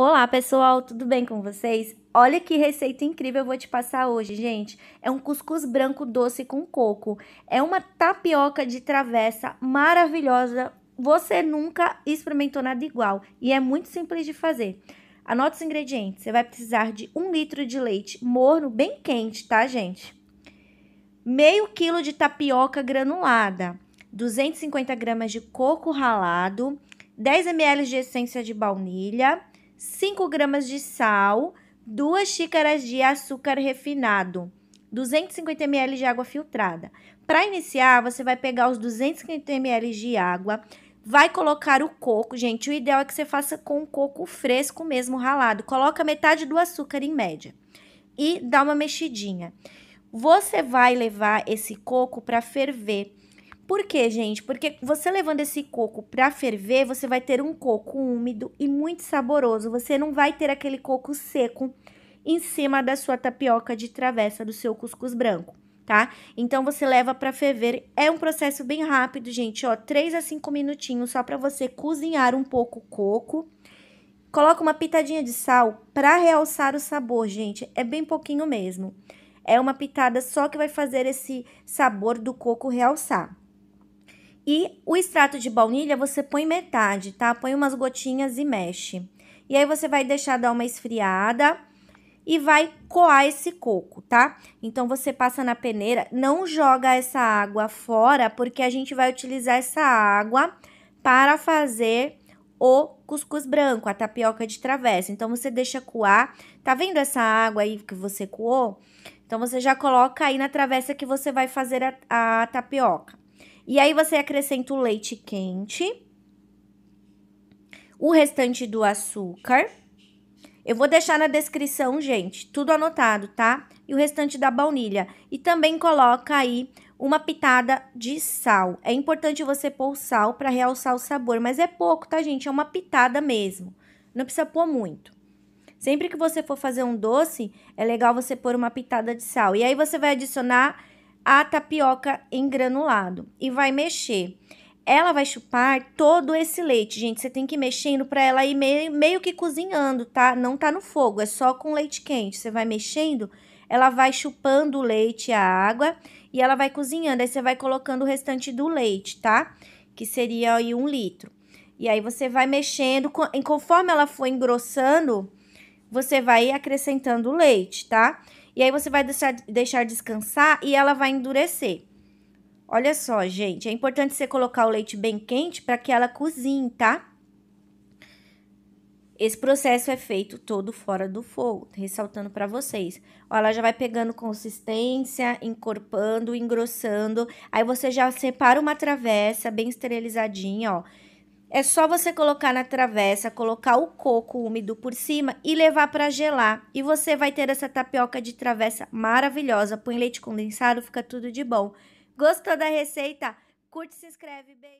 Olá, pessoal, tudo bem com vocês? Olha que receita incrível eu vou te passar hoje, gente. É um cuscuz branco doce com coco. É uma tapioca de travessa maravilhosa. Você nunca experimentou nada igual e é muito simples de fazer. Anote os ingredientes. Você vai precisar de um litro de leite morno, bem quente, tá, gente? Meio quilo de tapioca granulada, 250 gramas de coco ralado, 10 ml de essência de baunilha, 5 gramas de sal, 2 xícaras de açúcar refinado, 250 ml de água filtrada. Para iniciar, você vai pegar os 250 ml de água, vai colocar o coco. Gente, o ideal é que você faça com coco fresco mesmo, ralado. Coloca metade do açúcar em média e dá uma mexidinha. Você vai levar esse coco para ferver por quê, gente? Porque você levando esse coco para ferver, você vai ter um coco úmido e muito saboroso. Você não vai ter aquele coco seco em cima da sua tapioca de travessa do seu cuscuz branco. Tá? Então você leva para ferver. É um processo bem rápido, gente, ó, 3 a 5 minutinhos só para você cozinhar um pouco o coco. Coloca uma pitadinha de sal para realçar o sabor, gente. É bem pouquinho mesmo. É uma pitada só que vai fazer esse sabor do coco realçar. E o extrato de baunilha você põe metade, tá? Põe umas gotinhas e mexe. E aí você vai deixar dar uma esfriada e vai coar esse coco, tá? Então você passa na peneira, não joga essa água fora, porque a gente vai utilizar essa água para fazer o cuscuz branco, a tapioca de travessa. Então você deixa coar. Tá vendo essa água aí que você coou? Então você já coloca aí na travessa que você vai fazer a, a tapioca. E aí você acrescenta o leite quente, o restante do açúcar. Eu vou deixar na descrição, gente, tudo anotado, tá? E o restante da baunilha. E também coloca aí uma pitada de sal. É importante você pôr sal para realçar o sabor, mas é pouco, tá, gente? É uma pitada mesmo. Não precisa pôr muito. Sempre que você for fazer um doce, é legal você pôr uma pitada de sal. E aí você vai adicionar a tapioca em granulado e vai mexer. Ela vai chupar todo esse leite, gente. Você tem que ir mexendo para ela ir meio, meio que cozinhando, tá? Não tá no fogo, é só com leite quente. Você vai mexendo, ela vai chupando o leite, a água e ela vai cozinhando. Aí você vai colocando o restante do leite, tá? Que seria aí um litro. E aí você vai mexendo, conforme ela for engrossando, você vai acrescentando o leite, tá? E aí você vai deixar, deixar descansar e ela vai endurecer. Olha só, gente, é importante você colocar o leite bem quente para que ela cozinhe, tá? Esse processo é feito todo fora do fogo, ressaltando para vocês. Ó, ela já vai pegando consistência, encorpando, engrossando. Aí você já separa uma travessa bem esterilizadinha, ó é só você colocar na travessa, colocar o coco úmido por cima e levar para gelar. E você vai ter essa tapioca de travessa maravilhosa. Põe leite condensado, fica tudo de bom. Gostou da receita? Curte, se inscreve, beijo.